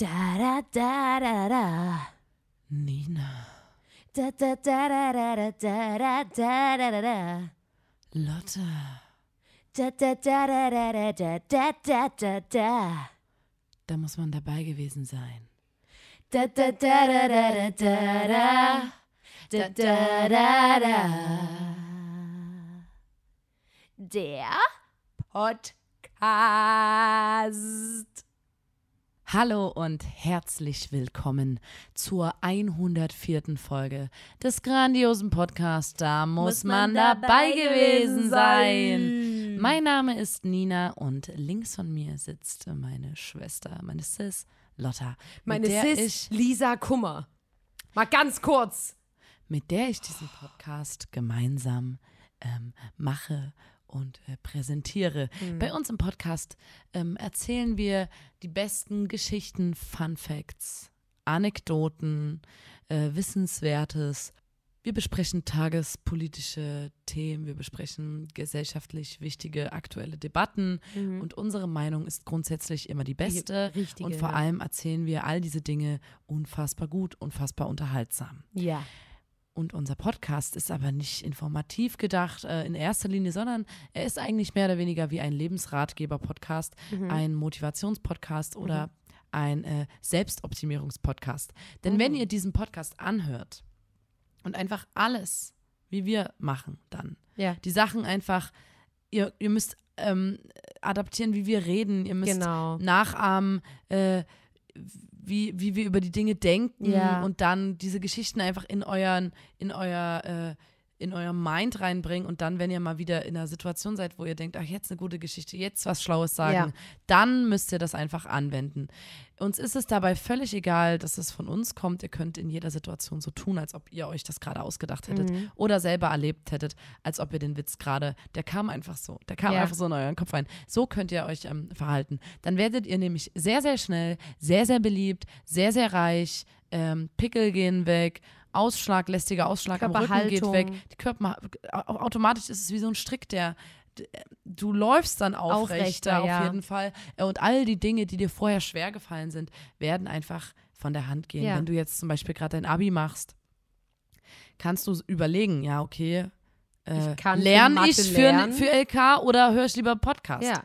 Da da da da da. Nina. Da da da da da da da da da da da. Lotte. Da da da da da da da da da da da. Da muss man dabei gewesen sein. Da da da da da da da da. Da da da da. Der Podcast. Hallo und herzlich willkommen zur 104. Folge des grandiosen Podcasts. Da muss, muss man, man, dabei gewesen sein. Mein Name ist Nina und links von mir sitzt meine Schwester, meine Sis Lotta. Meine Sis Lisa Kummer. Mal ganz kurz. Mit der ich diesen Podcast gemeinsam ähm, mache und äh, präsentiere. Mhm. Bei uns im Podcast ähm, erzählen wir die besten Geschichten, Fun Facts, Anekdoten, äh, Wissenswertes. Wir besprechen tagespolitische Themen, wir besprechen gesellschaftlich wichtige aktuelle Debatten mhm. und unsere Meinung ist grundsätzlich immer die beste. Die richtige, und vor allem erzählen wir all diese Dinge unfassbar gut, unfassbar unterhaltsam. Ja. Und unser Podcast ist aber nicht informativ gedacht äh, in erster Linie, sondern er ist eigentlich mehr oder weniger wie ein Lebensratgeber-Podcast, mhm. ein Motivationspodcast mhm. oder ein äh, Selbstoptimierungspodcast. Denn mhm. wenn ihr diesen Podcast anhört und einfach alles, wie wir machen, dann ja. die Sachen einfach, ihr, ihr müsst ähm, adaptieren, wie wir reden, ihr müsst genau. nachahmen, äh, wie, wie wir über die Dinge denken ja. und dann diese Geschichten einfach in euren, in euer äh, in euer Mind reinbringen und dann, wenn ihr mal wieder in einer Situation seid, wo ihr denkt, ach, jetzt eine gute Geschichte, jetzt was Schlaues sagen, ja. dann müsst ihr das einfach anwenden. Uns ist es dabei völlig egal, dass es von uns kommt. Ihr könnt in jeder Situation so tun, als ob ihr euch das gerade ausgedacht hättet mhm. oder selber erlebt hättet, als ob ihr den Witz gerade, der kam einfach so, der kam ja. einfach so in euren Kopf rein. So könnt ihr euch ähm, verhalten. Dann werdet ihr nämlich sehr, sehr schnell, sehr, sehr beliebt, sehr, sehr reich, ähm, Pickel gehen weg, Ausschlag, lästiger Ausschlag am Rücken geht weg. Die Körper, automatisch ist es wie so ein Strick, der du läufst dann aufrechter, aufrechter auf ja. jeden Fall. Und all die Dinge, die dir vorher schwer gefallen sind, werden einfach von der Hand gehen. Ja. Wenn du jetzt zum Beispiel gerade dein Abi machst, kannst du überlegen, ja, okay, äh, lerne ich für, für LK oder höre ich lieber Podcast? Ja.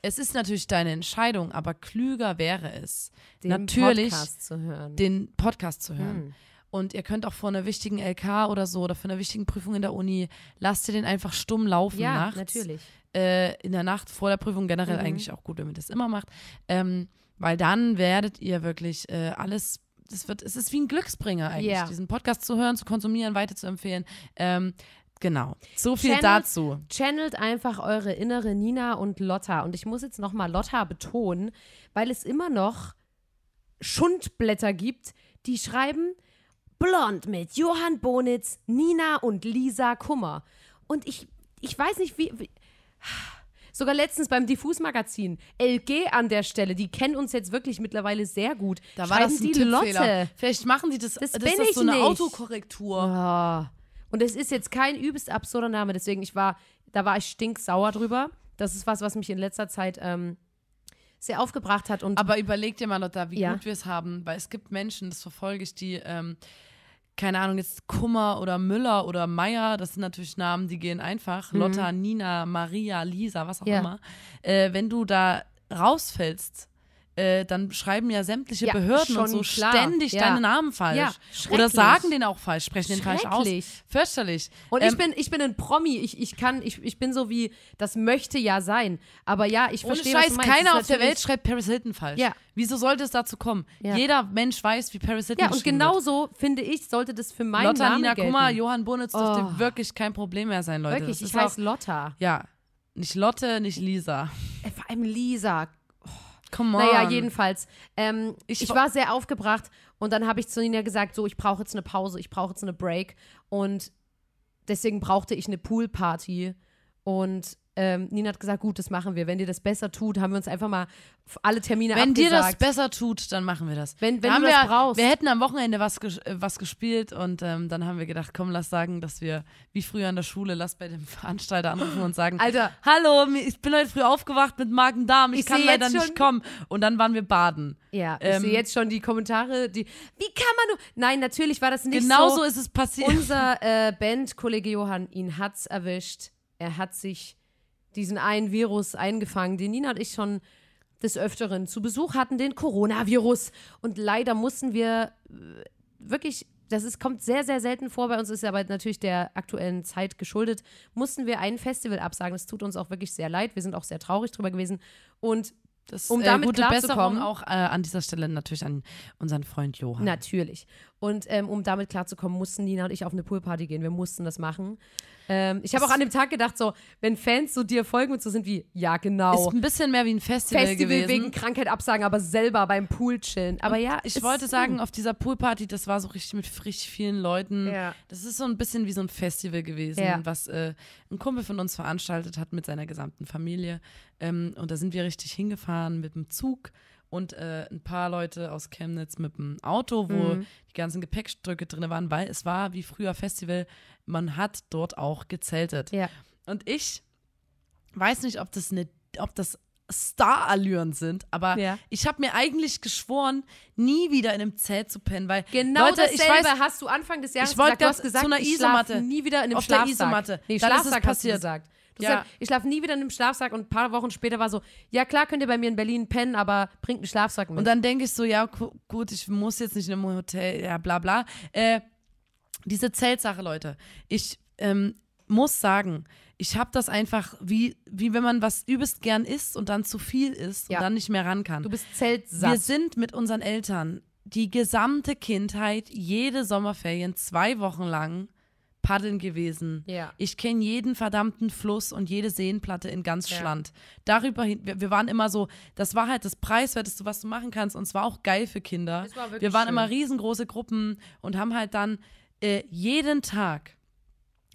Es ist natürlich deine Entscheidung, aber klüger wäre es, den natürlich Podcast den Podcast zu hören. Hm. Und ihr könnt auch vor einer wichtigen LK oder so oder vor einer wichtigen Prüfung in der Uni, lasst ihr den einfach stumm laufen ja, nachts. natürlich. Äh, in der Nacht vor der Prüfung generell mhm. eigentlich auch gut, wenn man das immer macht. Ähm, weil dann werdet ihr wirklich äh, alles das wird, es ist wie ein Glücksbringer eigentlich, yeah. diesen Podcast zu hören, zu konsumieren, weiterzuempfehlen. Ähm, genau. So viel channelt, dazu. Channelt einfach eure innere Nina und Lotta. Und ich muss jetzt nochmal Lotta betonen, weil es immer noch Schundblätter gibt, die schreiben, Blond mit Johann Bonitz, Nina und Lisa Kummer. Und ich, ich weiß nicht, wie, wie Sogar letztens beim Diffus-Magazin. LG an der Stelle, die kennen uns jetzt wirklich mittlerweile sehr gut. Da war das die Lotte. Vielleicht machen die das, das, das bin ist das ich so eine nicht. Autokorrektur. Ja. Und es ist jetzt kein übelst absurder Name, deswegen ich war, da war ich stinksauer drüber. Das ist was, was mich in letzter Zeit ähm, sehr aufgebracht hat. Und Aber überleg dir mal, Lotta, wie ja. gut wir es haben, weil es gibt Menschen, das verfolge ich, die, ähm, keine Ahnung, jetzt Kummer oder Müller oder Meier, das sind natürlich Namen, die gehen einfach. Mhm. Lotta, Nina, Maria, Lisa, was auch ja. immer. Äh, wenn du da rausfällst, äh, dann schreiben ja sämtliche ja, Behörden und so klar. ständig ja. deine Namen falsch. Ja, Oder sagen den auch falsch, sprechen den falsch aus. Fürchterlich. Und ähm, ich, bin, ich bin ein Promi, ich, ich kann, ich, ich bin so wie, das möchte ja sein. Aber ja, ich verstehe, Ohne Scheiß, was du meinst. keiner auf der Welt schreibt Paris Hilton falsch. Ja. Wieso sollte es dazu kommen? Jeder Mensch weiß, wie Paris Hilton Ja, und genauso, wird. finde ich, sollte das für meinen Lotta, Namen Nina gelten. Kummer, Johann Burnitz oh. dürfte wirklich kein Problem mehr sein, Leute. Wirklich, ich heiße Lotta. Ja, nicht Lotte, nicht Lisa. Äh, vor allem Lisa. Come on. Naja, jedenfalls. Ähm, ich, ich war sehr aufgebracht und dann habe ich zu Nina gesagt, so, ich brauche jetzt eine Pause, ich brauche jetzt eine Break. Und deswegen brauchte ich eine Poolparty. Und ähm, Nina hat gesagt, gut, das machen wir. Wenn dir das besser tut, haben wir uns einfach mal alle Termine Wenn abgesagt. dir das besser tut, dann machen wir das. Wenn, wenn da du das wir, brauchst. Wir hätten am Wochenende was, ges äh, was gespielt und ähm, dann haben wir gedacht, komm, lass sagen, dass wir, wie früher in der Schule, lass bei dem Veranstalter anrufen und sagen, Alter, hallo, ich bin heute früh aufgewacht mit Magen-Darm, ich, ich kann leider nicht kommen. Und dann waren wir baden. Ja, ähm, ich sehe jetzt schon die Kommentare, die, wie kann man nur, nein, natürlich war das nicht genau so. Genau so ist es passiert. Unser äh, Kollege Johann, ihn hat's erwischt. Er hat sich diesen einen Virus eingefangen, den Nina und ich schon des Öfteren zu Besuch hatten, den Coronavirus. Und leider mussten wir äh, wirklich, das ist, kommt sehr, sehr selten vor, bei uns ist aber natürlich der aktuellen Zeit geschuldet, mussten wir ein Festival absagen. Das tut uns auch wirklich sehr leid. Wir sind auch sehr traurig drüber gewesen. Und das, um äh, damit äh, gute Besserung auch äh, an dieser Stelle natürlich an unseren Freund Johann. Natürlich. Und ähm, um damit klarzukommen, mussten Nina und ich auf eine Poolparty gehen. Wir mussten das machen. Ähm, ich habe auch an dem Tag gedacht, so, wenn Fans so dir folgen und so sind wie, ja, genau. Ist ein bisschen mehr wie ein Festival, Festival gewesen. wegen Krankheit absagen, aber selber beim Pool chillen. Aber und ja, ich wollte sagen, auf dieser Poolparty, das war so richtig mit frisch vielen Leuten. Ja. Das ist so ein bisschen wie so ein Festival gewesen, ja. was äh, ein Kumpel von uns veranstaltet hat mit seiner gesamten Familie. Ähm, und da sind wir richtig hingefahren mit dem Zug und äh, ein paar Leute aus Chemnitz mit dem Auto, wo mhm. die ganzen Gepäckstücke drin waren, weil es war wie früher Festival, man hat dort auch gezeltet. Ja. Und ich weiß nicht, ob das eine, ob das sind, aber ja. ich habe mir eigentlich geschworen, nie wieder in einem Zelt zu pennen, weil genau Leute, dasselbe ich weiß, hast du Anfang des Jahres ich gesagt, das, du hast gesagt, zu einer ich Isomatte, nie wieder in einem auf der Isomatte. Nee, Dann Schlafsack ist es passiert. Hast du gesagt ja. ich schlafe nie wieder in einem Schlafsack und ein paar Wochen später war so, ja klar könnt ihr bei mir in Berlin pennen, aber bringt einen Schlafsack mit. Und dann denke ich so, ja gut, ich muss jetzt nicht in einem Hotel, ja bla bla. Äh, diese Zeltsache, Leute, ich ähm, muss sagen, ich habe das einfach wie, wie wenn man was übelst gern isst und dann zu viel isst ja. und dann nicht mehr ran kann. Du bist zeltsatt. Wir sind mit unseren Eltern die gesamte Kindheit, jede Sommerferien, zwei Wochen lang paddeln gewesen. Ja. Ich kenne jeden verdammten Fluss und jede Seenplatte in ganz Schland. Darüber hin, wir, wir, waren immer so, das war halt das Preiswerteste, was du machen kannst und es war auch geil für Kinder. War wir waren schön. immer riesengroße Gruppen und haben halt dann äh, jeden Tag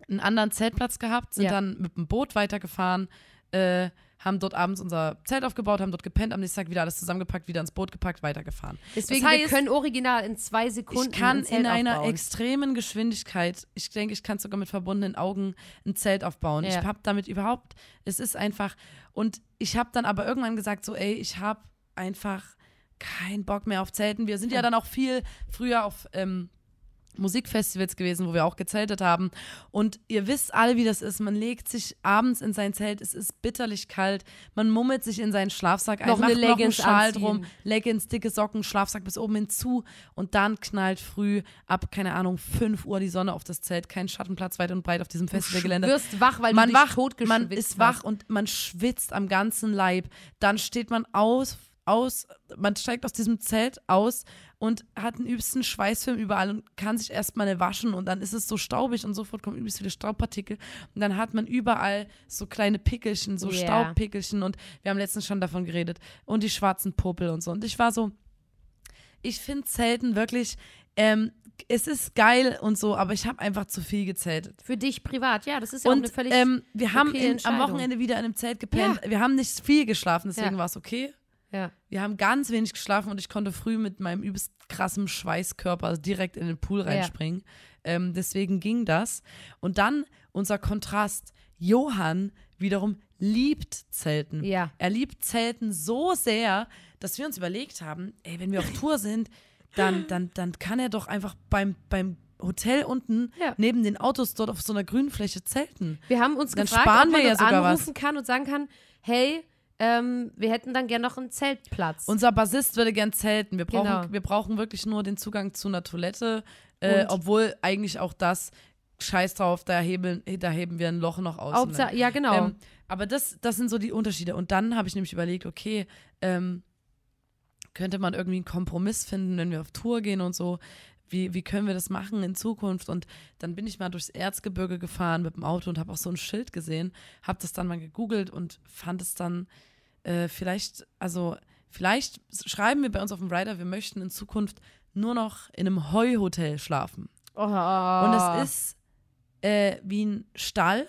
einen anderen Zeltplatz gehabt, sind ja. dann mit dem Boot weitergefahren. Äh, haben dort abends unser Zelt aufgebaut, haben dort gepennt, am nächsten Tag wieder alles zusammengepackt, wieder ins Boot gepackt, weitergefahren. Deswegen, das heißt, wir können original in zwei Sekunden. Ich kann ein Zelt in einer aufbauen. extremen Geschwindigkeit, ich denke, ich kann sogar mit verbundenen Augen ein Zelt aufbauen. Ja. Ich habe damit überhaupt, es ist einfach, und ich habe dann aber irgendwann gesagt, so, ey, ich habe einfach keinen Bock mehr auf Zelten. Wir sind ja, ja dann auch viel früher auf ähm, Musikfestivals gewesen, wo wir auch gezeltet haben. Und ihr wisst alle, wie das ist. Man legt sich abends in sein Zelt, es ist bitterlich kalt, man mummelt sich in seinen Schlafsack ein, noch macht eine Leggings noch einen Schal anziehen. drum, Leggings, dicke Socken, Schlafsack bis oben hinzu und dann knallt früh ab, keine Ahnung, 5 Uhr die Sonne auf das Zelt, kein Schattenplatz weit und breit auf diesem Festivalgelände. Du wirst wach, weil man du dich wach, totgeschwitzt Man ist wach hast. und man schwitzt am ganzen Leib. Dann steht man aus aus, man steigt aus diesem Zelt aus und hat einen übsten Schweißfilm überall und kann sich erstmal eine waschen und dann ist es so staubig und sofort kommen übelst viele Staubpartikel und dann hat man überall so kleine Pickelchen, so yeah. Staubpickelchen und wir haben letztens schon davon geredet und die schwarzen Popel und so und ich war so, ich finde Zelten wirklich, ähm, es ist geil und so, aber ich habe einfach zu viel gezeltet. Für dich privat, ja, das ist ja und, auch eine völlig. Ähm, wir haben okay in, am Wochenende wieder in einem Zelt gepennt. Ja. Wir haben nicht viel geschlafen, deswegen ja. war es okay. Ja. Wir haben ganz wenig geschlafen und ich konnte früh mit meinem übelst krassen Schweißkörper direkt in den Pool reinspringen. Ja. Ähm, deswegen ging das. Und dann unser Kontrast. Johann wiederum liebt Zelten. Ja. Er liebt Zelten so sehr, dass wir uns überlegt haben, ey, wenn wir auf Tour sind, dann, dann, dann kann er doch einfach beim, beim Hotel unten ja. neben den Autos dort auf so einer grünen Fläche zelten. Wir haben uns dann gefragt, sparen ob man wir ja sogar anrufen was. kann und sagen kann, hey, ähm, wir hätten dann gern noch einen Zeltplatz. Unser Bassist würde gern zelten. Wir brauchen, genau. wir brauchen wirklich nur den Zugang zu einer Toilette, äh, obwohl eigentlich auch das Scheiß drauf, da hebeln, da heben wir ein Loch noch aus. Hauptsa ja, genau. Ähm, aber das, das sind so die Unterschiede. Und dann habe ich nämlich überlegt, okay, ähm, könnte man irgendwie einen Kompromiss finden, wenn wir auf Tour gehen und so, wie, wie können wir das machen in Zukunft? Und dann bin ich mal durchs Erzgebirge gefahren mit dem Auto und habe auch so ein Schild gesehen, habe das dann mal gegoogelt und fand es dann äh, vielleicht, also vielleicht schreiben wir bei uns auf dem Rider, wir möchten in Zukunft nur noch in einem Heuhotel schlafen. Oha. Und es ist äh, wie ein Stall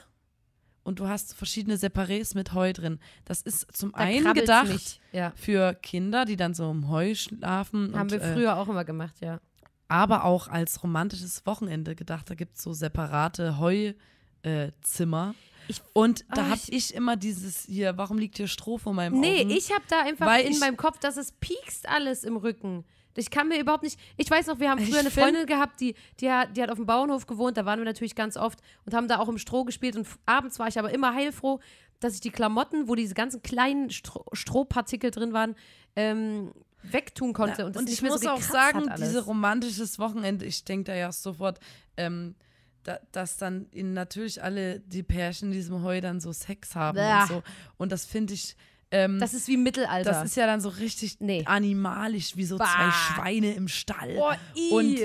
und du hast verschiedene Separés mit Heu drin. Das ist zum da einen gedacht ja. für Kinder, die dann so im Heu schlafen. Haben und, wir äh, früher äh, auch immer gemacht, ja aber auch als romantisches Wochenende gedacht. Da gibt es so separate Heuzimmer. Äh, und da oh, ah, habe ich immer dieses hier, warum liegt hier Stroh vor meinem Auge? Nee, ich habe da einfach in meinem Kopf, dass es piekst alles im Rücken. Ich kann mir überhaupt nicht. Ich weiß noch, wir haben äh, früher ich eine Freundin gehabt, die, die, hat, die hat auf dem Bauernhof gewohnt. Da waren wir natürlich ganz oft und haben da auch im Stroh gespielt. Und abends war ich aber immer heilfroh, dass ich die Klamotten, wo diese ganzen kleinen Stroh, Strohpartikel drin waren, ähm, wegtun konnte. Ja, und, und ich muss so auch sagen, dieses romantisches Wochenende, ich denke da ja sofort, ähm, da, dass dann in natürlich alle die Pärchen in diesem Heu dann so Sex haben Bäh. und so. Und das finde ich ähm, das ist wie Mittelalter. Das ist ja dann so richtig nee. animalisch, wie so bah. zwei Schweine im Stall. Oh, i. Und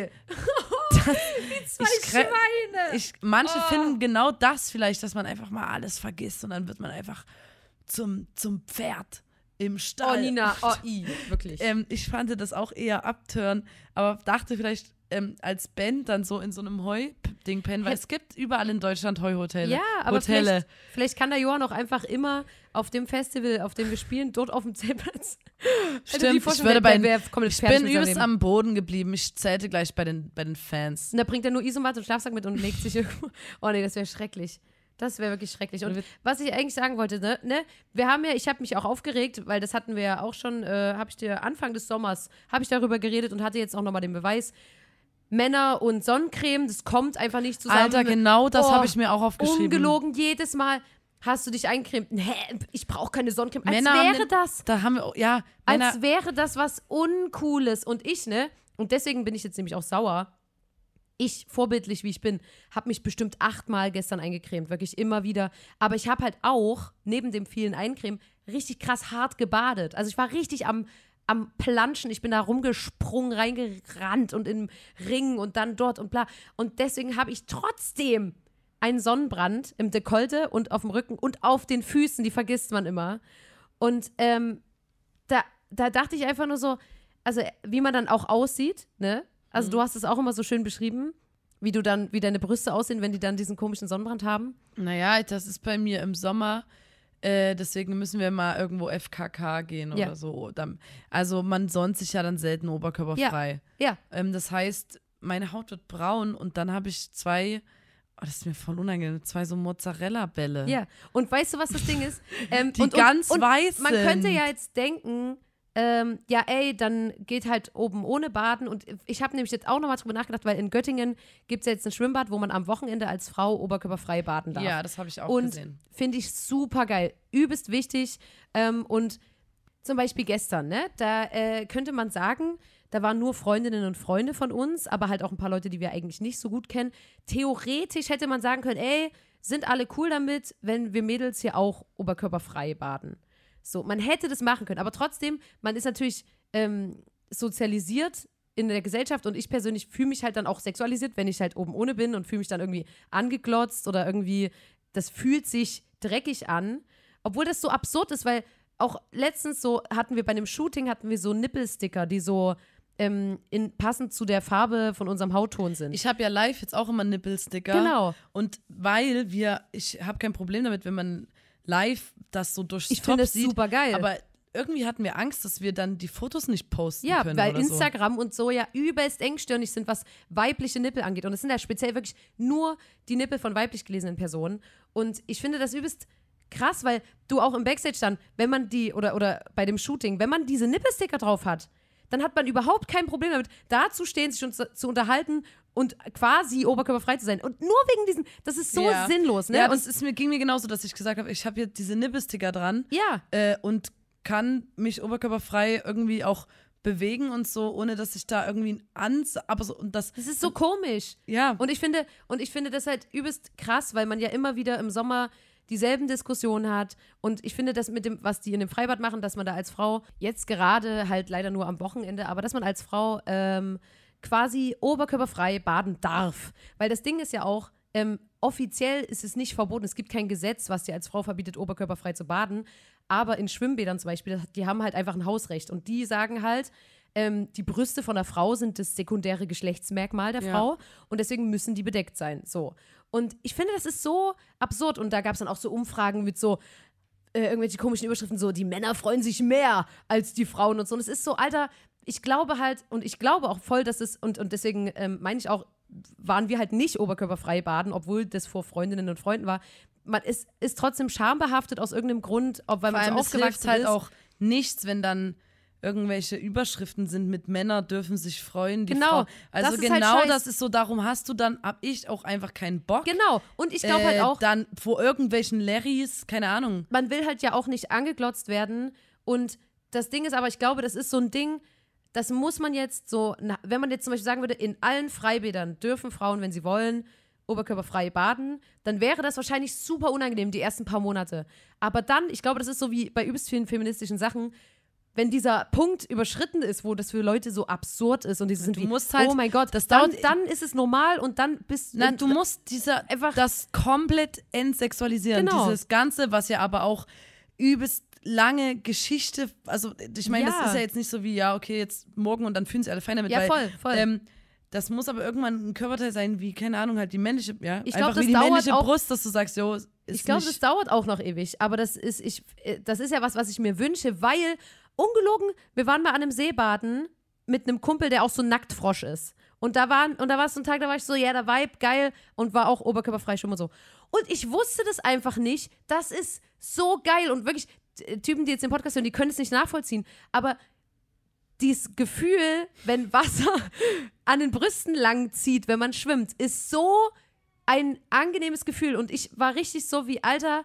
das, wie zwei ich, Schweine. Ich, manche oh. finden genau das vielleicht, dass man einfach mal alles vergisst und dann wird man einfach zum, zum Pferd im Stall. Oh, Nina, oh, i, wirklich. Ähm, ich fand das auch eher abtören, aber dachte vielleicht, ähm, als Band dann so in so einem Heu-Ding pennen, weil es gibt überall in Deutschland Heuhotels. Ja, aber Hotelle. Vielleicht, vielleicht, kann der Johann auch einfach immer auf dem Festival, auf dem wir spielen, dort auf dem Zeltplatz. Also Stimmt, also ich, würde bei, wer, komm, ich bin übelst am Boden geblieben. Ich zählte gleich bei den, bei den Fans. Und da bringt er nur Isomat und Schlafsack mit und legt sich irgendwo. Oh nee, das wäre schrecklich. Das wäre wirklich schrecklich. Und was ich eigentlich sagen wollte, ne, ne wir haben ja, ich habe mich auch aufgeregt, weil das hatten wir ja auch schon, äh, habe ich dir Anfang des Sommers, habe ich darüber geredet und hatte jetzt auch nochmal den Beweis, Männer und Sonnencreme, das kommt einfach nicht zusammen. Alter, genau das oh, habe ich mir auch aufgeschrieben. Ungelogen jedes Mal. Hast du dich eingecremt? Hä, ich brauche keine Sonnencreme. Als wäre den, das. Da haben wir, ja. Männer. Als wäre das was Uncooles. Und ich, ne? Und deswegen bin ich jetzt nämlich auch sauer. Ich, vorbildlich wie ich bin, habe mich bestimmt achtmal gestern eingecremt. Wirklich immer wieder. Aber ich habe halt auch, neben dem vielen Eincremen, richtig krass hart gebadet. Also ich war richtig am am Planschen. Ich bin da rumgesprungen, reingerannt und im Ring und dann dort und bla. Und deswegen habe ich trotzdem einen Sonnenbrand im Dekolte und auf dem Rücken und auf den Füßen, die vergisst man immer. Und ähm, da, da dachte ich einfach nur so, also wie man dann auch aussieht, ne? Also mhm. du hast es auch immer so schön beschrieben, wie du dann, wie deine Brüste aussehen, wenn die dann diesen komischen Sonnenbrand haben. Naja, das ist bei mir im Sommer äh, deswegen müssen wir mal irgendwo FKK gehen ja. oder so. Also man sonnt sich ja dann selten oberkörperfrei. Ja. ja. Ähm, das heißt, meine Haut wird braun und dann habe ich zwei Oh, das ist mir voll unangenehm. Zwei so Mozzarella-Bälle. Ja. Und weißt du, was das Ding ist? Ähm, die und, ganz und, und weiß. Man könnte ja jetzt denken, ähm, ja, ey, dann geht halt oben ohne Baden. Und ich habe nämlich jetzt auch nochmal drüber nachgedacht, weil in Göttingen gibt es ja jetzt ein Schwimmbad, wo man am Wochenende als Frau oberkörperfrei baden darf. Ja, das habe ich auch und gesehen. Und finde ich super geil. Übelst wichtig. Ähm, und zum Beispiel gestern, ne? Da äh, könnte man sagen, da waren nur Freundinnen und Freunde von uns, aber halt auch ein paar Leute, die wir eigentlich nicht so gut kennen. Theoretisch hätte man sagen können, ey, sind alle cool damit, wenn wir Mädels hier auch oberkörperfrei baden. So, man hätte das machen können, aber trotzdem, man ist natürlich ähm, sozialisiert in der Gesellschaft und ich persönlich fühle mich halt dann auch sexualisiert, wenn ich halt oben ohne bin und fühle mich dann irgendwie angeglotzt oder irgendwie, das fühlt sich dreckig an, obwohl das so absurd ist, weil auch letztens so hatten wir bei einem Shooting hatten wir so Nippelsticker, die so ähm, in, passend zu der Farbe von unserem Hautton sind. Ich habe ja live jetzt auch immer Nippelsticker. Genau. Und weil wir, ich habe kein Problem damit, wenn man live das so durchs ich finde es super geil. Aber irgendwie hatten wir Angst, dass wir dann die Fotos nicht posten ja, können. Ja, weil Instagram so. und so ja übelst engstirnig sind, was weibliche Nippel angeht. Und es sind ja speziell wirklich nur die Nippel von weiblich gelesenen Personen. Und ich finde das übelst krass, weil du auch im Backstage dann, wenn man die, oder, oder bei dem Shooting, wenn man diese Nippelsticker drauf hat, dann hat man überhaupt kein Problem damit, da zu stehen, sich zu unterhalten und quasi oberkörperfrei zu sein. Und nur wegen diesem, das ist so ja. sinnlos, ne? Ja, und es ging mir genauso, dass ich gesagt habe, ich habe hier diese Nibbesticker dran. Ja. Äh, und kann mich oberkörperfrei irgendwie auch bewegen und so, ohne dass ich da irgendwie ein Ans, aber so, und das. Das ist so komisch. Ja. Und ich finde, und ich finde das halt übelst krass, weil man ja immer wieder im Sommer dieselben Diskussionen hat. Und ich finde das mit dem, was die in dem Freibad machen, dass man da als Frau jetzt gerade halt leider nur am Wochenende, aber dass man als Frau ähm, quasi oberkörperfrei baden darf. Weil das Ding ist ja auch, ähm, offiziell ist es nicht verboten. Es gibt kein Gesetz, was dir als Frau verbietet, oberkörperfrei zu baden. Aber in Schwimmbädern zum Beispiel, die haben halt einfach ein Hausrecht. Und die sagen halt, ähm, die Brüste von der Frau sind das sekundäre Geschlechtsmerkmal der ja. Frau. Und deswegen müssen die bedeckt sein. So. Und ich finde, das ist so absurd. Und da gab es dann auch so Umfragen mit so, äh, irgendwelche komischen Überschriften, so die Männer freuen sich mehr als die Frauen und so. Und es ist so, Alter, ich glaube halt, und ich glaube auch voll, dass es, und, und deswegen ähm, meine ich auch, waren wir halt nicht oberkörperfrei baden, obwohl das vor Freundinnen und Freunden war. Man ist, ist trotzdem schambehaftet aus irgendeinem Grund, ob weil Vor man so aufgewachsen halt ist. halt auch nichts, wenn dann irgendwelche Überschriften sind mit Männer dürfen sich freuen. genau. Frau, also das halt genau halt das ist so, darum hast du dann, hab ich auch einfach keinen Bock. Genau. Und ich glaube äh, halt auch. Dann vor irgendwelchen Larrys, keine Ahnung. Man will halt ja auch nicht angeglotzt werden. Und das Ding ist aber, ich glaube, das ist so ein Ding, das muss man jetzt so, wenn man jetzt zum Beispiel sagen würde, in allen Freibädern dürfen Frauen, wenn sie wollen, oberkörperfrei baden, dann wäre das wahrscheinlich super unangenehm die ersten paar Monate. Aber dann, ich glaube, das ist so wie bei übelst vielen feministischen Sachen, wenn dieser Punkt überschritten ist, wo das für Leute so absurd ist und dieses sind du musst halt, oh mein Gott, das dauert, dann, dann ist es normal und dann bist du... Nein, du musst dieser einfach das komplett entsexualisieren, genau. dieses ganze, was ja aber auch übelst lange Geschichte. Also, ich meine, ja. das ist ja jetzt nicht so wie, ja, okay, jetzt morgen und dann fühlen sich alle fein damit. Ja, weil, voll, voll. Ähm, das muss aber irgendwann ein Körperteil sein, wie, keine Ahnung, halt die männliche, ja, ich glaub, einfach das wie die männliche auch, Brust, dass du sagst, jo, ist Ich glaube, das dauert auch noch ewig, aber das ist, ich, äh, das ist ja was, was ich mir wünsche, weil, ungelogen, wir waren mal an einem Seebaden mit einem Kumpel, der auch so Nacktfrosch ist. Und da waren, und da war es so ein Tag, da war ich so, ja, der Vibe, geil, und war auch oberkörperfrei schon mal so. Und ich wusste das einfach nicht. Das ist so geil und wirklich, Typen, die jetzt den Podcast hören, die können es nicht nachvollziehen, aber dieses Gefühl, wenn Wasser an den Brüsten lang zieht, wenn man schwimmt, ist so ein angenehmes Gefühl. Und ich war richtig so wie, Alter,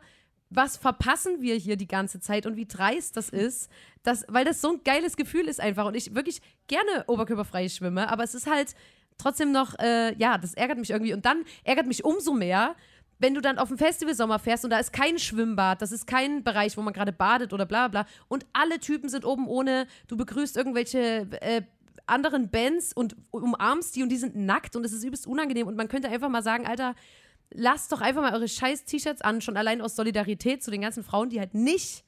was verpassen wir hier die ganze Zeit und wie dreist das ist, dass, weil das so ein geiles Gefühl ist einfach. Und ich wirklich gerne oberkörperfrei schwimme, aber es ist halt trotzdem noch, äh, ja, das ärgert mich irgendwie. Und dann ärgert mich umso mehr, wenn du dann auf dem Festival Sommer fährst und da ist kein Schwimmbad, das ist kein Bereich, wo man gerade badet oder bla bla und alle Typen sind oben ohne, du begrüßt irgendwelche äh, anderen Bands und umarmst die und die sind nackt und es ist übelst unangenehm und man könnte einfach mal sagen, Alter, lasst doch einfach mal eure scheiß T-Shirts an, schon allein aus Solidarität zu den ganzen Frauen, die halt nicht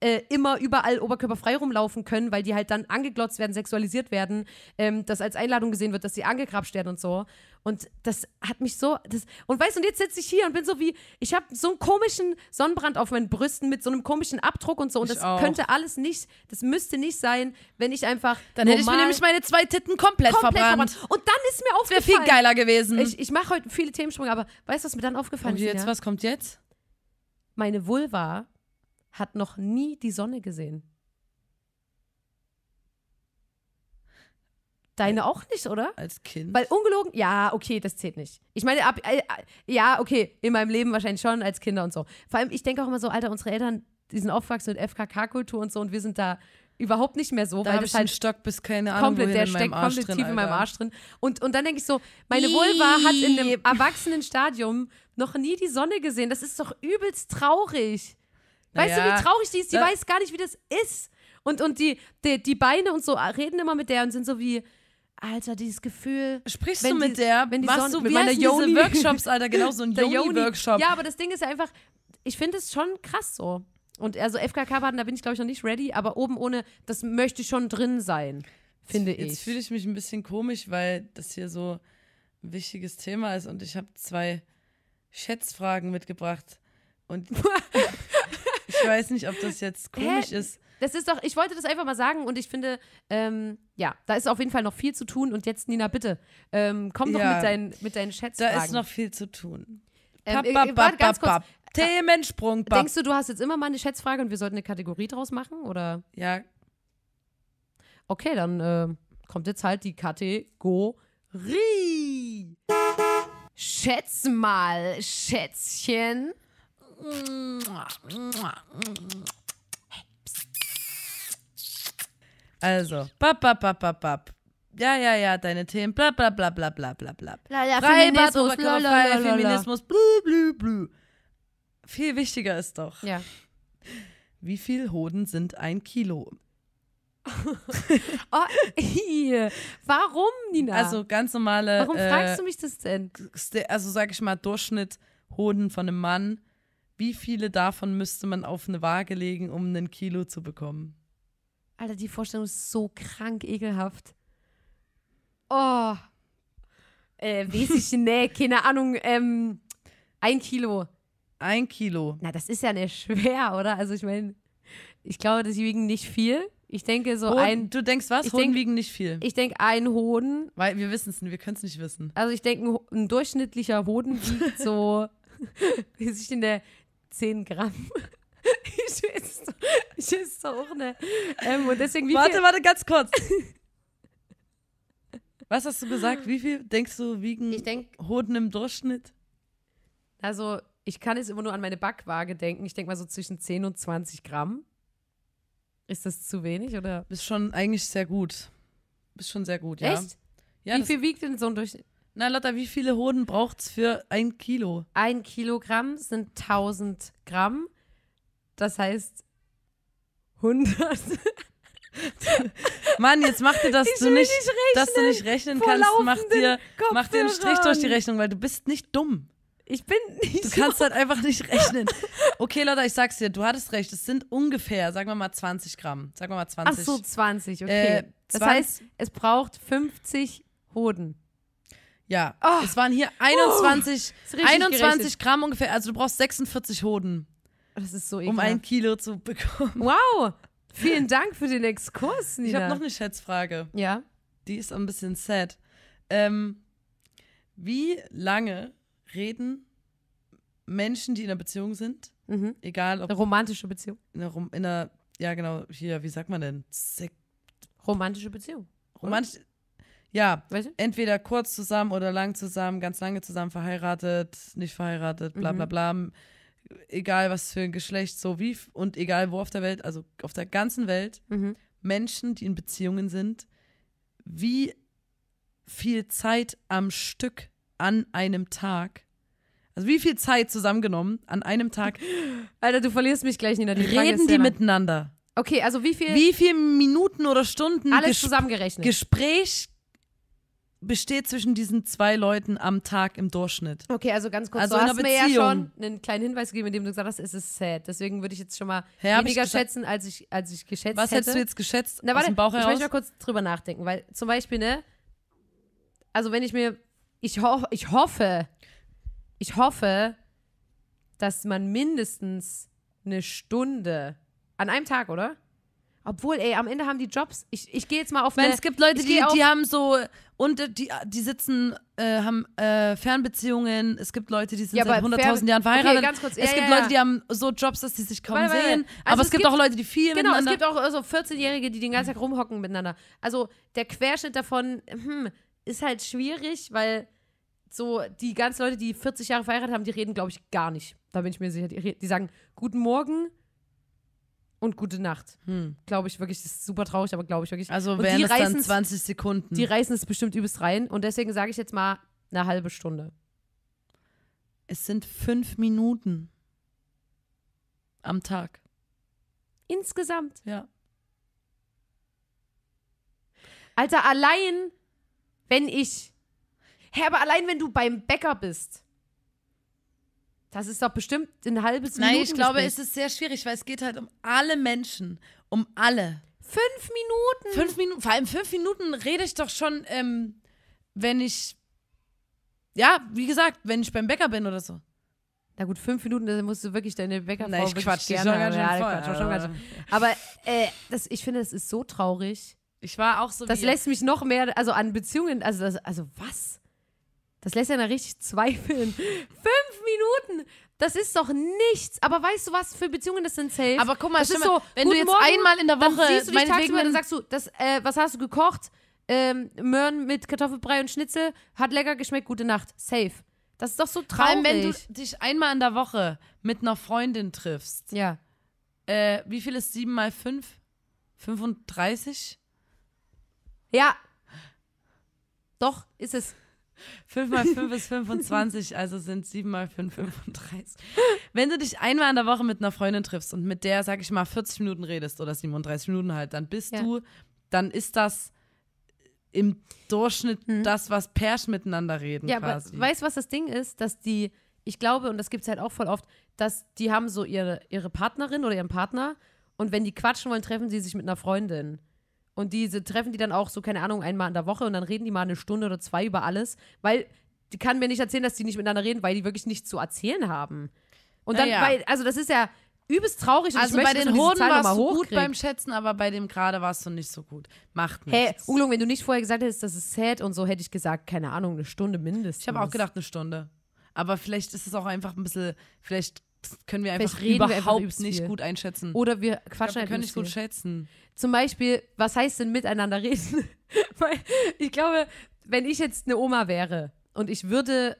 äh, immer überall oberkörperfrei rumlaufen können, weil die halt dann angeglotzt werden, sexualisiert werden, ähm, dass als Einladung gesehen wird, dass sie angegrapscht werden und so. Und das hat mich so. Das, und weißt du, und jetzt sitze ich hier und bin so wie, ich habe so einen komischen Sonnenbrand auf meinen Brüsten mit so einem komischen Abdruck und so. Und ich das auch. könnte alles nicht, das müsste nicht sein, wenn ich einfach. Dann hätte ich mir nämlich meine zwei Titten komplett, komplett verbrannt. verbrannt. Und dann ist mir aufgefallen. Wäre viel geiler gewesen. Ich, ich mache heute viele Themensprünge, aber weißt du, was mir dann aufgefallen ist? Und jetzt, wieder? was kommt jetzt? Meine Vulva hat noch nie die Sonne gesehen. Deine äh, auch nicht, oder? Als Kind. Weil ungelogen, ja, okay, das zählt nicht. Ich meine, ab, äh, äh, ja, okay, in meinem Leben wahrscheinlich schon als Kinder und so. Vor allem, ich denke auch immer so, Alter, unsere Eltern, die sind aufgewachsen mit FKK-Kultur und so und wir sind da überhaupt nicht mehr so, da weil das halt Stock bis keine Ahnung komplett der steckt komplett tief in meinem Arsch drin und und dann denke ich so, meine Vulva hat in einem erwachsenen Stadium noch nie die Sonne gesehen. Das ist doch übelst traurig. Naja, weißt du, wie traurig die ist? Die weiß gar nicht, wie das ist. Und, und die, die, die Beine und so reden immer mit der und sind so wie, Alter, dieses Gefühl. Sprichst du mit die, der? Wenn die machst Sonne, du mit meiner Yoni Workshops, Alter, genau so ein Yoni Workshop. Ja, aber das Ding ist ja einfach, ich finde es schon krass so. Und also FKK warten da bin ich glaube ich noch nicht ready, aber oben ohne, das möchte schon drin sein, finde jetzt, ich. Jetzt fühle ich mich ein bisschen komisch, weil das hier so ein wichtiges Thema ist und ich habe zwei Schätzfragen mitgebracht und Ich weiß nicht, ob das jetzt komisch Hä? ist. Das ist doch, ich wollte das einfach mal sagen und ich finde, ähm, ja, da ist auf jeden Fall noch viel zu tun. Und jetzt, Nina, bitte, ähm, komm doch ja. mit, dein, mit deinen Schätzfragen. Da ist noch viel zu tun. Ähm, äh, äh, Themensprung. Denkst du, du hast jetzt immer mal eine Schätzfrage und wir sollten eine Kategorie draus machen, oder? Ja. Okay, dann äh, kommt jetzt halt die Kategorie. Schätz mal, Schätzchen. Also, bap, bap, bap, bap, bap. Ja, ja, ja, deine Themen, bla, bla, bla, bla, bla, bla, bla. bla Freibad, Oberkörper, Feminismus, blü, blü, blü. Viel wichtiger ist doch. Ja. Wie viel Hoden sind ein Kilo? oh, ey. Warum, Nina? Also ganz normale. Warum fragst äh, du mich das denn? Also sag ich mal Durchschnitt Hoden von einem Mann wie viele davon müsste man auf eine Waage legen, um einen Kilo zu bekommen? Alter, die Vorstellung ist so krank ekelhaft. Oh. Äh, weiß ich, nee, keine Ahnung. Ähm, ein Kilo. Ein Kilo. Na, das ist ja nicht schwer, oder? Also ich meine, ich glaube, das wiegen nicht viel. Ich denke so Hoden, ein. Du denkst was? Hoden denk, wiegen nicht viel. Ich denke ein Hoden. Weil wir wissen es nicht, wir können es nicht wissen. Also ich denke, ein durchschnittlicher Hoden wiegt so, wie sich in der 10 Gramm. ich esse, ich esse auch ne. Ähm, und deswegen, warte, viel? warte, ganz kurz. Was hast du gesagt? Wie viel denkst du wiegen ich denk, Hoden im Durchschnitt? Also, ich kann jetzt immer nur an meine Backwaage denken. Ich denke mal so zwischen 10 und 20 Gramm. Ist das zu wenig oder? Bist schon eigentlich sehr gut. Bist schon sehr gut, ja. Echt? Ja, Wie viel wiegt denn so ein Durchschnitt? Na, Lotta, wie viele Hoden braucht es für ein Kilo? Ein Kilogramm sind 1000 Gramm. Das heißt 100. Mann, jetzt mach dir, dass du nicht, nicht dass du nicht rechnen Vor kannst, mach dir, Kopfhörern. mach dir einen Strich durch die Rechnung, weil du bist nicht dumm. Ich bin nicht. Du so. kannst halt einfach nicht rechnen. Okay, Lotta, ich sag's dir, du hattest recht. Es sind ungefähr, sagen wir mal 20 Gramm. Sagen wir mal 20. Ach so, 20, okay. Äh, 20. Das heißt, es braucht 50 Hoden. Ja, oh. es waren hier 21, uh, 21 Gramm ungefähr. Also du brauchst 46 Hoden. Das ist so ekelhaft. Um ein Kilo zu bekommen. Wow, vielen Dank für den Exkurs, Nina. Ich habe noch eine Schätzfrage. Ja. Die ist ein bisschen sad. Ähm, wie lange reden Menschen, die in einer Beziehung sind, mhm. egal ob. Eine romantische Beziehung. In einer, in einer, ja, genau, hier, wie sagt man denn? Se romantische Beziehung. Romantisch, ja, weißt du? entweder kurz zusammen oder lang zusammen, ganz lange zusammen, verheiratet, nicht verheiratet, bla bla mhm. bla. Mhm. Egal was für ein Geschlecht, so wie und egal wo auf der Welt, also auf der ganzen Welt, mhm. Menschen, die in Beziehungen sind, wie viel Zeit am Stück an einem Tag also wie viel Zeit zusammengenommen an einem Tag? Alter, du verlierst mich gleich, Nina. Die reden die miteinander? Okay, also wie viel? Wie viele Minuten oder Stunden? Alles zusammengerechnet. Gespräch besteht zwischen diesen zwei Leuten am Tag im Durchschnitt. Okay, also ganz kurz, also du hast mir ja schon einen kleinen Hinweis gegeben, indem du gesagt hast, es ist sad. Deswegen würde ich jetzt schon mal ja, weniger schätzen, als ich, als ich geschätzt Was hätte. Was hättest du jetzt geschätzt Na, warte, dem Bauch ich heraus? Ich möchte mal kurz drüber nachdenken, weil zum Beispiel, ne, also wenn ich mir, ich, ho ich hoffe, ich hoffe, dass man mindestens eine Stunde an einem Tag, oder? Obwohl, ey, am Ende haben die Jobs. Ich, ich gehe jetzt mal auf. Meine, es gibt Leute, die, die haben so und äh, die, äh, die sitzen, äh, haben äh, Fernbeziehungen. Es gibt Leute, die sind ja, seit 100.000 Jahren verheiratet. Okay, kurz, ja, es ja, gibt Leute, die haben so Jobs, dass sie sich kaum weil, weil, sehen. Also aber es, also es gibt, gibt auch Leute, die viel genau, miteinander. Genau, es gibt auch so also 14-Jährige, die den ganzen Tag rumhocken miteinander. Also der Querschnitt davon hm, ist halt schwierig, weil so die ganzen Leute, die 40 Jahre verheiratet haben, die reden, glaube ich, gar nicht. Da bin ich mir sicher. Die, die sagen Guten Morgen und gute Nacht. Hm. Glaube ich wirklich, das ist super traurig, aber glaube ich wirklich. Also wären es dann 20 Sekunden. Die reißen es bestimmt übelst rein und deswegen sage ich jetzt mal eine halbe Stunde. Es sind fünf Minuten am Tag. Insgesamt? Ja. Alter, allein, wenn ich. Hä, aber allein, wenn du beim Bäcker bist das ist doch bestimmt ein halbes Minuten. Nein, ich glaube, es ist sehr schwierig, weil es geht halt um alle Menschen. Um alle. Fünf Minuten? Fünf Minuten. Vor allem fünf Minuten rede ich doch schon, ähm, wenn ich. Ja, wie gesagt, wenn ich beim Bäcker bin oder so. Na gut, fünf Minuten, dann musst du wirklich deine Bäcker Nein, ich quatsch, gerne. Schon ganz schön ja, voll, quatsch, schon Aber äh, das, ich finde, das ist so traurig. Ich war auch so. Das lässt mich noch mehr, also an Beziehungen, also, also was? Das lässt ja richtig zweifeln. Fünf Minuten! Das ist doch nichts. Aber weißt du was für Beziehungen das sind safe? Aber guck mal, das ist so, wenn du jetzt Morgen, einmal in der Woche, dann siehst du dich dann sagst du, das, äh, was hast du gekocht? Ähm, Möhren mit Kartoffelbrei und Schnitzel, hat lecker geschmeckt, gute Nacht, safe. Das ist doch so traurig. Vor allem, wenn du dich einmal in der Woche mit einer Freundin triffst. Ja. Äh, wie viel ist sieben mal fünf? 35? Ja. Doch, ist es. 5 mal 5 ist 25, also sind 7 mal 5 35. Wenn du dich einmal in der Woche mit einer Freundin triffst und mit der, sag ich mal, 40 Minuten redest oder 37 Minuten halt, dann bist ja. du, dann ist das im Durchschnitt mhm. das, was Pärchen miteinander reden. Ja, quasi. aber weißt du, was das Ding ist? Dass die, ich glaube, und das gibt es halt auch voll oft, dass die haben so ihre, ihre Partnerin oder ihren Partner und wenn die quatschen wollen, treffen sie sich mit einer Freundin. Und diese treffen die dann auch so, keine Ahnung, einmal in der Woche und dann reden die mal eine Stunde oder zwei über alles, weil die kann mir nicht erzählen, dass die nicht miteinander reden, weil die wirklich nichts zu erzählen haben. Und dann, ja. weil, also das ist ja übelst traurig. Und also ich bei den Hoden warst du gut beim Schätzen, aber bei dem gerade warst du nicht so gut. Macht nichts. Hey, Uglung, wenn du nicht vorher gesagt hättest, das ist sad und so, hätte ich gesagt, keine Ahnung, eine Stunde mindestens. Ich habe auch gedacht, eine Stunde. Aber vielleicht ist es auch einfach ein bisschen, vielleicht können wir einfach überhaupt wir einfach nicht viel. gut einschätzen. Oder wir quatschen ich glaub, wir können nicht gut schätzen zum Beispiel, was heißt denn miteinander reden? Weil ich glaube, wenn ich jetzt eine Oma wäre und ich würde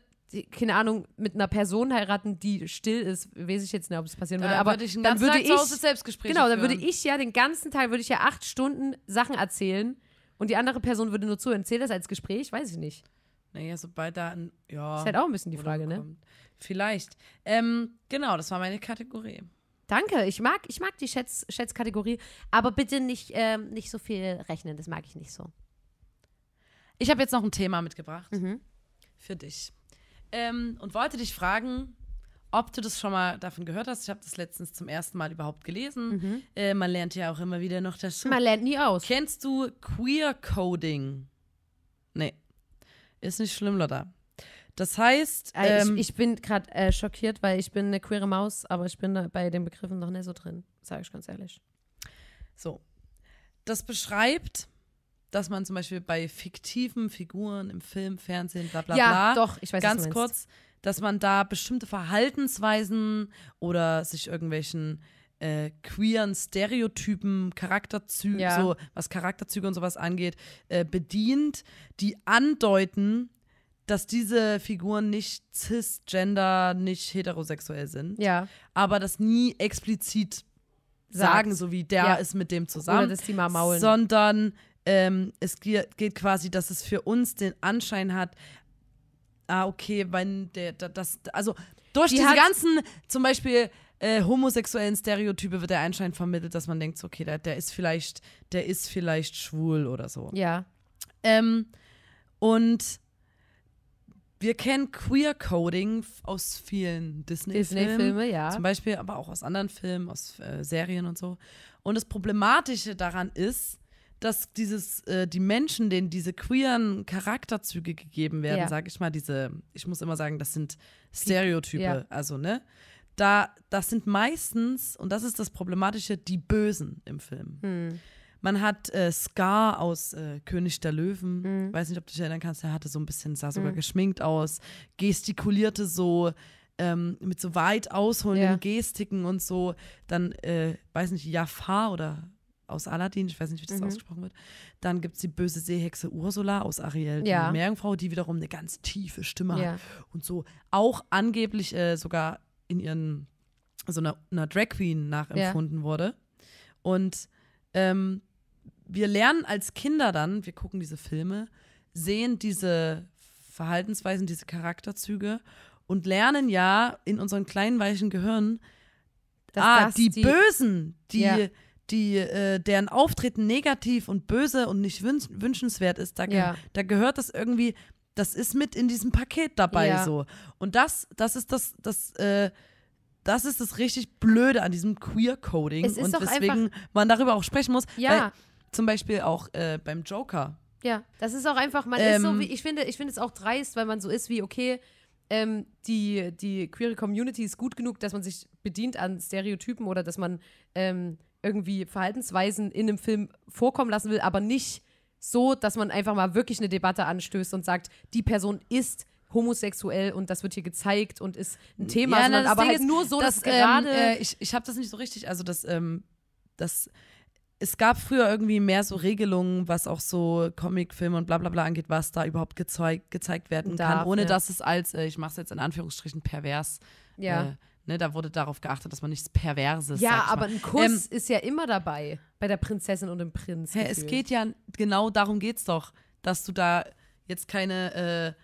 keine Ahnung, mit einer Person heiraten, die still ist, weiß ich jetzt nicht, ob es passieren da würde, aber würde ich dann würde ich Selbstgespräche Genau, dann führen. würde ich ja den ganzen Tag würde ich ja acht Stunden Sachen erzählen und die andere Person würde nur zuhören. Zählt das als Gespräch? Weiß ich nicht. Naja, sobald da ein, ja. Ist halt auch ein bisschen die Frage, ne? Vielleicht. Ähm, genau, das war meine Kategorie. Danke, ich mag, ich mag die Schätz, Schätzkategorie, aber bitte nicht, ähm, nicht so viel rechnen, das mag ich nicht so. Ich habe jetzt noch ein Thema mitgebracht mhm. für dich. Ähm, und wollte dich fragen, ob du das schon mal davon gehört hast. Ich habe das letztens zum ersten Mal überhaupt gelesen. Mhm. Äh, man lernt ja auch immer wieder noch dazu. Man lernt nie aus. Kennst du Queer Coding? Nee. Ist nicht schlimm, Lotta. Das heißt. Äh, ähm, ich, ich, bin gerade äh, schockiert, weil ich bin eine queere Maus, aber ich bin bei den Begriffen noch nicht so drin, sage ich ganz ehrlich. So. Das beschreibt, dass man zum Beispiel bei fiktiven Figuren im Film, Fernsehen, bla bla ja, bla. Doch, ich weiß Ganz kurz, dass man da bestimmte Verhaltensweisen oder sich irgendwelchen äh, queeren Stereotypen, Charakterzüge, ja. so was Charakterzüge und sowas angeht, äh, bedient, die andeuten, dass diese Figuren nicht cisgender, nicht heterosexuell sind. Ja. Aber das nie explizit sagen, Sagt. so wie der ja. ist mit dem zusammen. Oder dass die mal maulen. Sondern ähm, es geht quasi, dass es für uns den Anschein hat, ah, okay, wenn der, das, also durch die diese ganzen, zum Beispiel, äh, homosexuellen Stereotype wird der Anschein vermittelt, dass man denkt, okay, der, der, ist vielleicht, der ist vielleicht schwul oder so. Ja. Ähm, und wir kennen Queer Coding aus vielen Disney-Filmen. Disney-Filme, ja. Zum Beispiel, aber auch aus anderen Filmen, aus äh, Serien und so. Und das Problematische daran ist, dass dieses, äh, die Menschen, denen diese queeren Charakterzüge gegeben werden, ja. sag ich mal, diese, ich muss immer sagen, das sind Stereotype, ja. also, ne? Da, das sind meistens, und das ist das Problematische, die Bösen im Film. Hm. Man hat äh, Scar aus äh, König der Löwen. Mhm. Weiß nicht, ob du dich erinnern kannst. Er hatte so ein bisschen, sah sogar mhm. geschminkt aus, gestikulierte so ähm, mit so weit ausholenden ja. Gestiken und so. Dann, äh, weiß nicht, Jafar oder aus Aladdin, ich weiß nicht, wie das mhm. ausgesprochen wird. Dann gibt es die böse Seehexe Ursula aus Ariel, die ja. Meerjungfrau, die wiederum eine ganz tiefe Stimme ja. hat und so auch angeblich äh, sogar in ihren, so einer, einer Drag Queen nachempfunden ja. wurde. Und ähm, wir lernen als Kinder dann, wir gucken diese Filme, sehen diese Verhaltensweisen, diese Charakterzüge und lernen ja in unseren kleinen weichen Gehirn, Dass ah, die, die, Bösen, die, ja. die äh, deren Auftreten negativ und böse und nicht wünsch wünschenswert ist, da, ge ja. da gehört das irgendwie, das ist mit in diesem Paket dabei ja. so. Und das, das ist das, das, äh, das ist das richtig Blöde an diesem Queer-Coding und weswegen man darüber auch sprechen muss. Ja, zum Beispiel auch äh, beim Joker. Ja, das ist auch einfach, man ähm, ist so ähm, wie, ich finde, ich finde es auch dreist, weil man so ist wie, okay, ähm, die, die queere Community ist gut genug, dass man sich bedient an Stereotypen oder dass man ähm, irgendwie Verhaltensweisen in einem Film vorkommen lassen will, aber nicht so, dass man einfach mal wirklich eine Debatte anstößt und sagt, die Person ist homosexuell und das wird hier gezeigt und ist ein Thema, ja, sondern aber Ding halt ist, nur so, dass, dass ähm, gerade ähm, äh, ich, ich habe das nicht so richtig, also das ähm, das es gab früher irgendwie mehr so Regelungen, was auch so Comicfilme und bla bla bla angeht, was da überhaupt gezeig, gezeigt werden Darf, kann, ohne ja. dass es als, äh, ich mache es jetzt in Anführungsstrichen pervers, ja. Äh, ne, da wurde darauf geachtet, dass man nichts Perverses Ja, aber mal. ein Kuss ähm, ist ja immer dabei, bei der Prinzessin und dem Prinz. Hä, es geht ja, genau darum geht's doch, dass du da jetzt keine, äh,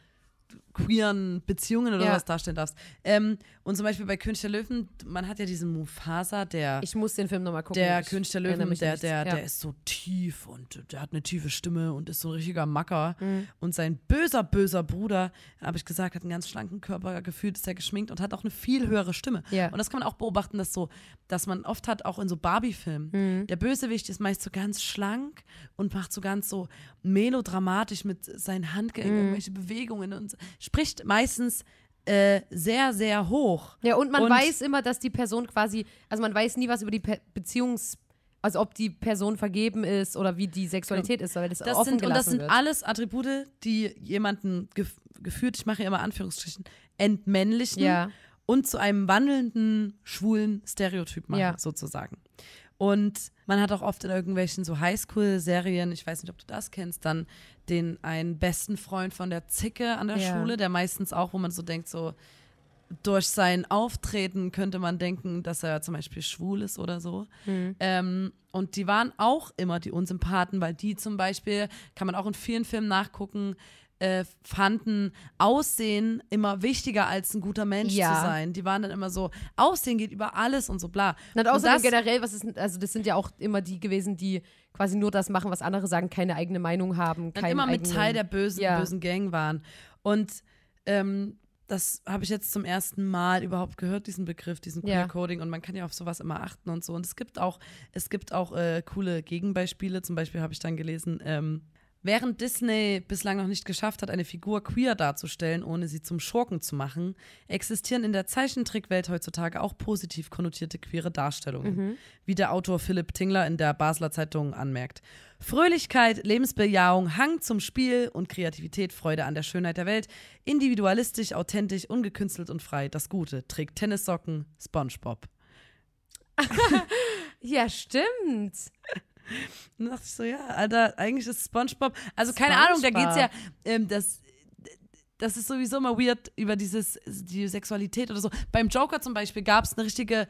queeren Beziehungen oder ja. was darstellen darfst. Ähm, und zum Beispiel bei König der Löwen, man hat ja diesen Mufasa, der. Ich muss den Film nochmal gucken. Der König der Löwen, der, der, ja. der ist so tief und der hat eine tiefe Stimme und ist so ein richtiger Macker. Mhm. Und sein böser, böser Bruder, habe ich gesagt, hat einen ganz schlanken Körper gefühlt, ist ja geschminkt und hat auch eine viel höhere Stimme. Ja. Und das kann man auch beobachten, dass so, dass man oft hat, auch in so Barbie-Filmen, mhm. der Bösewicht ist meist so ganz schlank und macht so ganz so melodramatisch mit seinen Handgängen mhm. irgendwelche Bewegungen und spricht meistens äh, sehr, sehr hoch. Ja, und man und weiß immer, dass die Person quasi, also man weiß nie was über die Pe Beziehungs- also ob die Person vergeben ist oder wie die Sexualität genau. ist, weil das, das offen sind, Und das sind wird. alles Attribute, die jemanden gef geführt, ich mache immer Anführungsstrichen, entmännlichen ja. und zu einem wandelnden, schwulen Stereotyp machen, ja. sozusagen. Und man hat auch oft in irgendwelchen so Highschool-Serien, ich weiß nicht, ob du das kennst, dann den einen besten Freund von der Zicke an der ja. Schule, der meistens auch, wo man so denkt, so durch sein Auftreten könnte man denken, dass er zum Beispiel schwul ist oder so. Mhm. Ähm, und die waren auch immer die Unsympathen, weil die zum Beispiel, kann man auch in vielen Filmen nachgucken, äh, fanden Aussehen immer wichtiger als ein guter Mensch ja. zu sein. Die waren dann immer so, Aussehen geht über alles und so bla. Und, und außerdem generell, was ist, also das sind ja auch immer die gewesen, die quasi nur das machen, was andere sagen, keine eigene Meinung haben. Kein immer eigenen, mit Teil der bösen, ja. bösen Gang waren. Und ähm, das habe ich jetzt zum ersten Mal überhaupt gehört, diesen Begriff, diesen Queer Coding. Ja. Und man kann ja auf sowas immer achten und so. Und es gibt auch, es gibt auch äh, coole Gegenbeispiele. Zum Beispiel habe ich dann gelesen, ähm, Während Disney bislang noch nicht geschafft hat, eine Figur queer darzustellen, ohne sie zum Schurken zu machen, existieren in der Zeichentrickwelt heutzutage auch positiv konnotierte queere Darstellungen, mhm. wie der Autor Philipp Tingler in der Basler Zeitung anmerkt. Fröhlichkeit, Lebensbejahung, Hang zum Spiel und Kreativität, Freude an der Schönheit der Welt, individualistisch, authentisch, ungekünstelt und frei, das Gute, trägt Tennissocken, SpongeBob. ja, stimmt dann dachte ich so, ja, Alter, eigentlich ist SpongeBob. Also keine Ahnung, da geht es ja, ähm, das, das ist sowieso immer weird über dieses, die Sexualität oder so. Beim Joker zum Beispiel gab es eine richtige.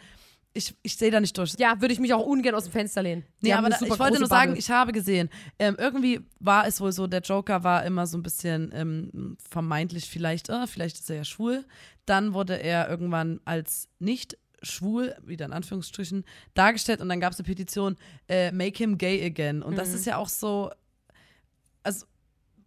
Ich, ich sehe da nicht durch. Ja, würde ich mich auch ungern aus dem Fenster lehnen. Die nee, aber da, ich wollte nur sagen, ich habe gesehen. Ähm, irgendwie war es wohl so, der Joker war immer so ein bisschen ähm, vermeintlich vielleicht, äh, vielleicht ist er ja schwul. Dann wurde er irgendwann als nicht schwul, wieder in Anführungsstrichen, dargestellt und dann gab es eine Petition, äh, Make him gay again. Und mhm. das ist ja auch so, also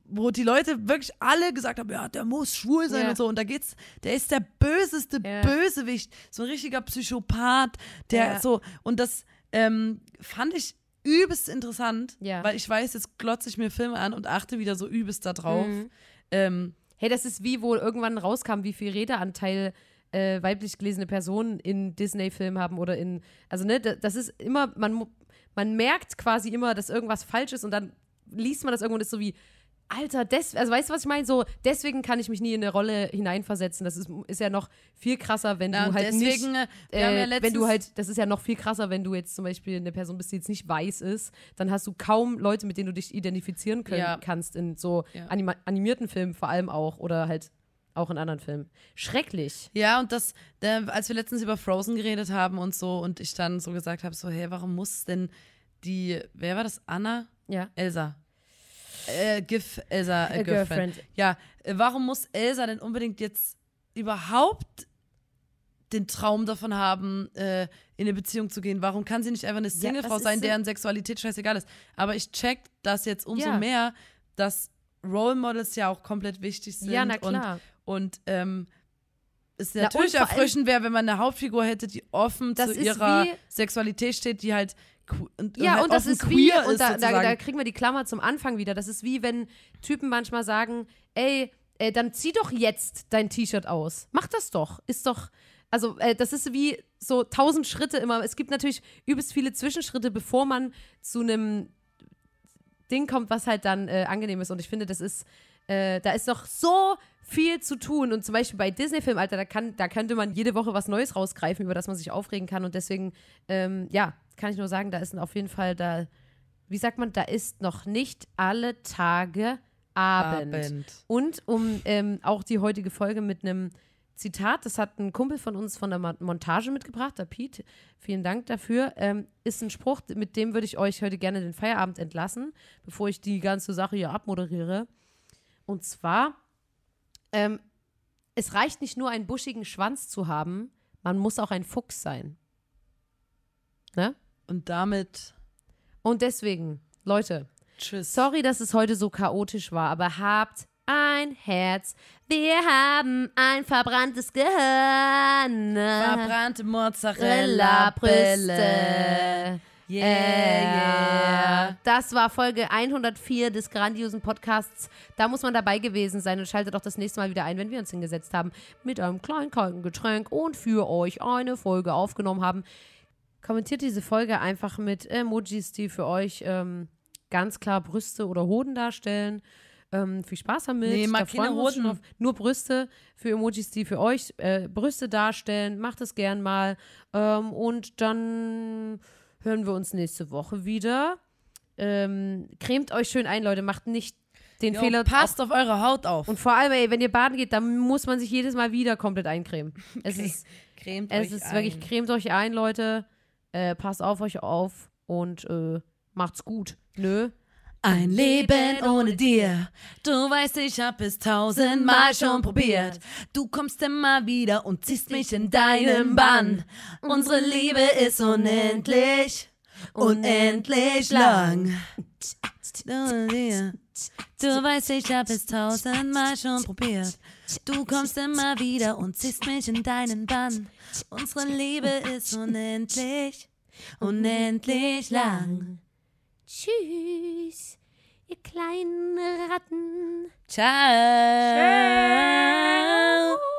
wo die Leute wirklich alle gesagt haben, ja, der muss schwul sein yeah. und so. Und da geht's, der ist der böseste yeah. Bösewicht, so ein richtiger Psychopath, der yeah. so. Und das ähm, fand ich übelst interessant, weil ich weiß, jetzt glotze ich mir Filme an und achte wieder so übelst da drauf. Mhm. Ähm, hey, das ist wie, wo irgendwann rauskam, wie viel Redeanteil äh, weiblich gelesene Personen in Disney-Filmen haben oder in. Also, ne, das ist immer, man, man merkt quasi immer, dass irgendwas falsch ist und dann liest man das irgendwo und ist so wie. Alter, des, also weißt du, was ich meine? So, deswegen kann ich mich nie in eine Rolle hineinversetzen. Das ist, ist ja noch viel krasser, wenn ja, du halt deswegen, nicht, äh, äh ja wenn du halt, das ist ja noch viel krasser, wenn du jetzt zum Beispiel eine Person bist, die jetzt nicht weiß ist, dann hast du kaum Leute, mit denen du dich identifizieren können, ja. kannst in so anima animierten Filmen vor allem auch oder halt auch in anderen Filmen. Schrecklich. Ja, und das, als wir letztens über Frozen geredet haben und so, und ich dann so gesagt habe: so, hey, warum muss denn die, wer war das? Anna? Ja. Elsa. Äh, Gif Elsa, äh, äh girlfriend. girlfriend. Ja, äh, warum muss Elsa denn unbedingt jetzt überhaupt den Traum davon haben, äh, in eine Beziehung zu gehen? Warum kann sie nicht einfach eine Singlefrau ja, sein, deren so Sexualität scheißegal ist? Aber ich check das jetzt umso ja. mehr, dass Role Models ja auch komplett wichtig sind. Ja, na klar. Und ähm, es natürlich Na, erfrischend wäre, wenn man eine Hauptfigur hätte, die offen zu ihrer Sexualität steht, die halt und, ja, und, halt und das ist wie, und da, da, da, kriegen wir die Klammer zum Anfang wieder. Das ist wie, wenn Typen manchmal sagen, ey, äh, dann zieh doch jetzt dein T-Shirt aus. Mach das doch. Ist doch, also äh, das ist wie so tausend Schritte immer. Es gibt natürlich übelst viele Zwischenschritte, bevor man zu einem Ding kommt, was halt dann äh, angenehm ist. Und ich finde, das ist äh, da ist noch so viel zu tun. Und zum Beispiel bei Disney-Filmen, Alter, da, kann, da könnte man jede Woche was Neues rausgreifen, über das man sich aufregen kann. Und deswegen, ähm, ja, kann ich nur sagen, da ist auf jeden Fall da, wie sagt man, da ist noch nicht alle Tage Abend. Abend. Und um ähm, auch die heutige Folge mit einem Zitat, das hat ein Kumpel von uns von der Montage mitgebracht, der Pete, vielen Dank dafür, ähm, ist ein Spruch, mit dem würde ich euch heute gerne den Feierabend entlassen, bevor ich die ganze Sache hier abmoderiere. Und zwar, ähm, es reicht nicht nur, einen buschigen Schwanz zu haben, man muss auch ein Fuchs sein. Ne? Und damit. Und deswegen, Leute. Tschüss. Sorry, dass es heute so chaotisch war, aber habt ein Herz. Wir haben ein verbranntes Gehirn. Verbrannte Mozzarella-Brille. Yeah, äh, yeah. Das war Folge 104 des grandiosen Podcasts. Da muss man dabei gewesen sein und schaltet auch das nächste Mal wieder ein, wenn wir uns hingesetzt haben, mit einem kleinen kalten Getränk und für euch eine Folge aufgenommen haben. Kommentiert diese Folge einfach mit Emojis, die für euch ähm, ganz klar Brüste oder Hoden darstellen. Ähm, viel Spaß damit. Nee, mal keine Hoden. Auf, nur Brüste für Emojis, die für euch äh, Brüste darstellen. Macht es gern mal. Ähm, und dann hören wir uns nächste Woche wieder. Ähm, cremt euch schön ein, Leute. Macht nicht den jo, Fehler. Passt auf, auf eure Haut auf. Und vor allem, ey, wenn ihr baden geht, dann muss man sich jedes Mal wieder komplett eincremen. Es ist, cremt es ist ein. wirklich, cremt euch ein, Leute. Äh, passt auf euch auf und äh, macht's gut. Nö. Ein Leben ohne dir. Du weißt, ich hab es tausendmal schon probiert. Du kommst immer wieder und ziehst mich in deinem Bann. Unsere Liebe ist unendlich, unendlich lang. Du weißt, ich hab es tausendmal schon probiert. Du kommst immer wieder und ziehst mich in deinen Bann. Unsere Liebe ist unendlich, unendlich lang. Tschüss, ihr kleinen Ratten. Ciao. Ciao.